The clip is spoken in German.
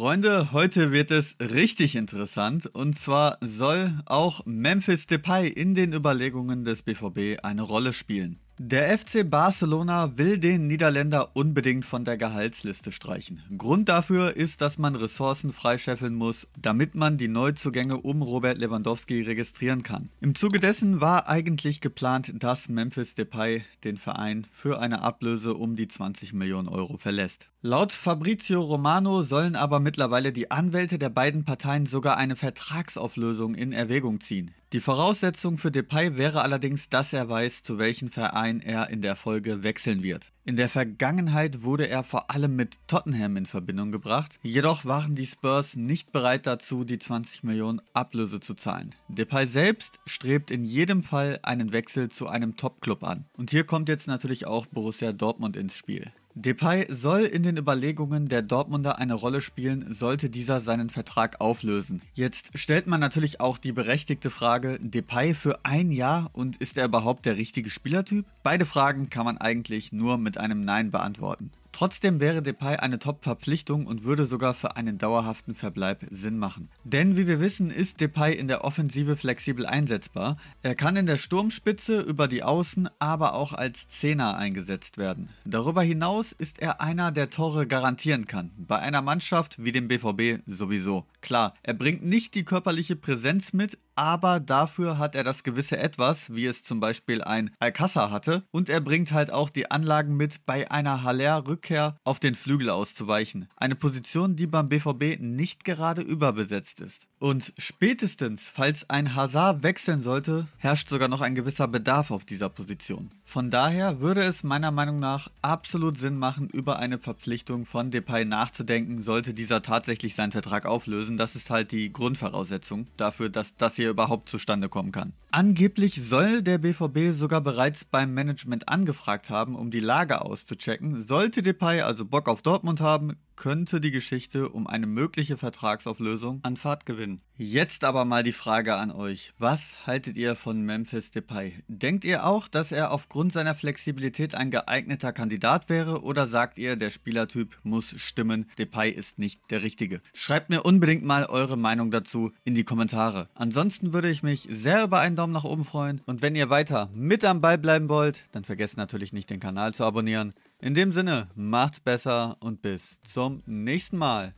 Freunde, heute wird es richtig interessant. Und zwar soll auch Memphis Depay in den Überlegungen des BVB eine Rolle spielen. Der FC Barcelona will den Niederländer unbedingt von der Gehaltsliste streichen. Grund dafür ist, dass man Ressourcen freischeffeln muss, damit man die Neuzugänge um Robert Lewandowski registrieren kann. Im Zuge dessen war eigentlich geplant, dass Memphis Depay den Verein für eine Ablöse um die 20 Millionen Euro verlässt. Laut Fabrizio Romano sollen aber mittlerweile die Anwälte der beiden Parteien sogar eine Vertragsauflösung in Erwägung ziehen. Die Voraussetzung für Depay wäre allerdings, dass er weiß, zu welchem Verein er in der Folge wechseln wird. In der Vergangenheit wurde er vor allem mit Tottenham in Verbindung gebracht, jedoch waren die Spurs nicht bereit dazu, die 20 Millionen Ablöse zu zahlen. Depay selbst strebt in jedem Fall einen Wechsel zu einem Top-Club an. Und hier kommt jetzt natürlich auch Borussia Dortmund ins Spiel. Depay soll in den Überlegungen der Dortmunder eine Rolle spielen, sollte dieser seinen Vertrag auflösen. Jetzt stellt man natürlich auch die berechtigte Frage, Depay für ein Jahr und ist er überhaupt der richtige Spielertyp? Beide Fragen kann man eigentlich nur mit einem Nein beantworten. Trotzdem wäre Depay eine Top-Verpflichtung und würde sogar für einen dauerhaften Verbleib Sinn machen. Denn wie wir wissen, ist Depay in der Offensive flexibel einsetzbar. Er kann in der Sturmspitze, über die Außen, aber auch als Zehner eingesetzt werden. Darüber hinaus ist er einer, der Tore garantieren kann. Bei einer Mannschaft wie dem BVB sowieso. Klar, er bringt nicht die körperliche Präsenz mit, aber dafür hat er das gewisse Etwas, wie es zum Beispiel ein Alcázar hatte, und er bringt halt auch die Anlagen mit, bei einer Haller-Rückkehr auf den Flügel auszuweichen. Eine Position, die beim BVB nicht gerade überbesetzt ist. Und spätestens, falls ein Hazard wechseln sollte, herrscht sogar noch ein gewisser Bedarf auf dieser Position. Von daher würde es meiner Meinung nach absolut Sinn machen, über eine Verpflichtung von Depay nachzudenken, sollte dieser tatsächlich seinen Vertrag auflösen Conversion, das ist halt die Grundvoraussetzung dafür, dass das hier überhaupt zustande kommen kann. Angeblich soll der BVB sogar bereits beim Management angefragt haben, um die Lage auszuchecken. Sollte Depay also Bock auf Dortmund haben, könnte die Geschichte um eine mögliche Vertragsauflösung an Fahrt gewinnen. Jetzt aber mal die Frage an euch. Was haltet ihr von Memphis Depay? Denkt ihr auch, dass er aufgrund seiner Flexibilität ein geeigneter Kandidat wäre oder sagt ihr, der Spielertyp muss stimmen, Depay ist nicht der richtige? Schreibt mir unbedingt mal eure Meinung dazu in die Kommentare. Ansonsten würde ich mich sehr über einen Daumen nach oben freuen. Und wenn ihr weiter mit am Ball bleiben wollt, dann vergesst natürlich nicht den Kanal zu abonnieren. In dem Sinne, macht's besser und bis zum nächsten Mal.